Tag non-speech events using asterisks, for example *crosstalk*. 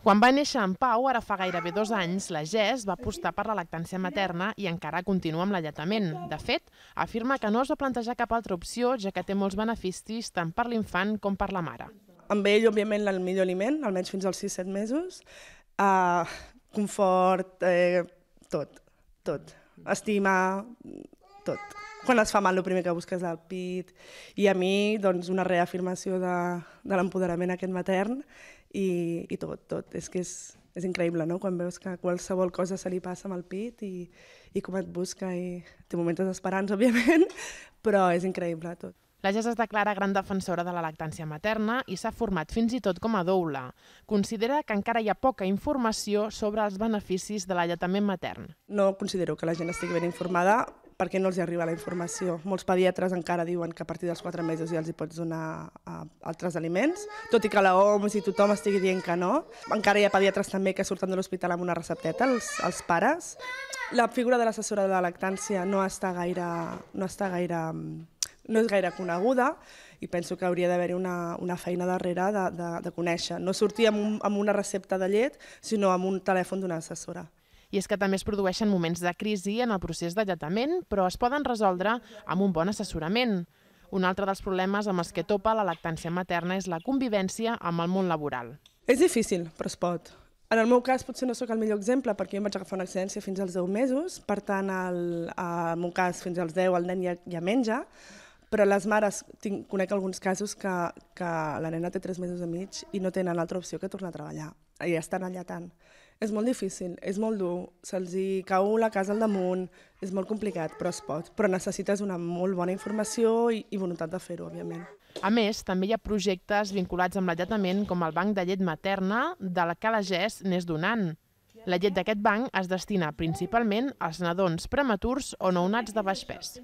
Quan va néixer en Pau, ara fa gairebé dos anys, la GES va apostar per la lactància materna i encara continua amb l'alletament. De fet, afirma que no es va plantejar cap altra opció, ja que té molts beneficis tant per l'infant com per la mare. Amb ell, òbviament, el millor aliment, almenys fins als 6-7 mesos, uh, confort, eh, tot, tot. Estima, tot. Quan es fa mal, el primer que busques és el pit. I a mi, doncs, una reafirmació de, de l'empoderament aquest matern i, i tot, tot. És que és, és increïble, no?, quan veus que qualsevol cosa se li passa amb el pit i, i com et busca i té moments d'esperança, *laughs* òbviament, però és increïble tot. La Jess es declara gran defensora de la lactància materna i s'ha format fins i tot com a doula. Considera que encara hi ha poca informació sobre els beneficis de l'allatament matern. No considero que la gent estigui ben informada perquè no els hi arriba la informació. Molts pediatres encara diuen que a partir dels 4 mesos ja els hi pots donar uh, altres aliments, tot i que la OMS i tothom estigui dient que no. Encara hi ha pediatres també que surten de l'hospital amb una recepteta, els, els pares. La figura de l'assessora de la lactància no està gaire, no està gaire no és gaire coneguda i penso que hauria d'haver-hi una, una feina darrere de, de, de conèixer. No sortir amb, un, amb una recepta de llet, sinó amb un telèfon d'una assessora. I és que també es produeixen moments de crisi en el procés d'alletament, però es poden resoldre amb un bon assessorament. Un altre dels problemes amb els que topa la lactància materna és la convivència amb el món laboral. És difícil, però es pot. En el meu cas potser no sóc el millor exemple perquè jo em vaig agafar una excedència fins als 10 mesos, per tant, el, eh, en un meu cas fins als 10 el nen ja, ja menja, però les mares, tinc, conec alguns casos que, que la nena té tres mesos i mig i no tenen altra opció que tornar a treballar. I estan allà tant. És molt difícil, és molt dur, se'ls hi cau la casa al damunt, és molt complicat, però es pot. Però necessites una molt bona informació i, i voluntat de fer-ho, òbviament. A més, també hi ha projectes vinculats amb l'allatament com el banc de llet materna de la que la GES n'és donant. La llet d'aquest banc es destina principalment als nadons prematurs o nounats de baix pes.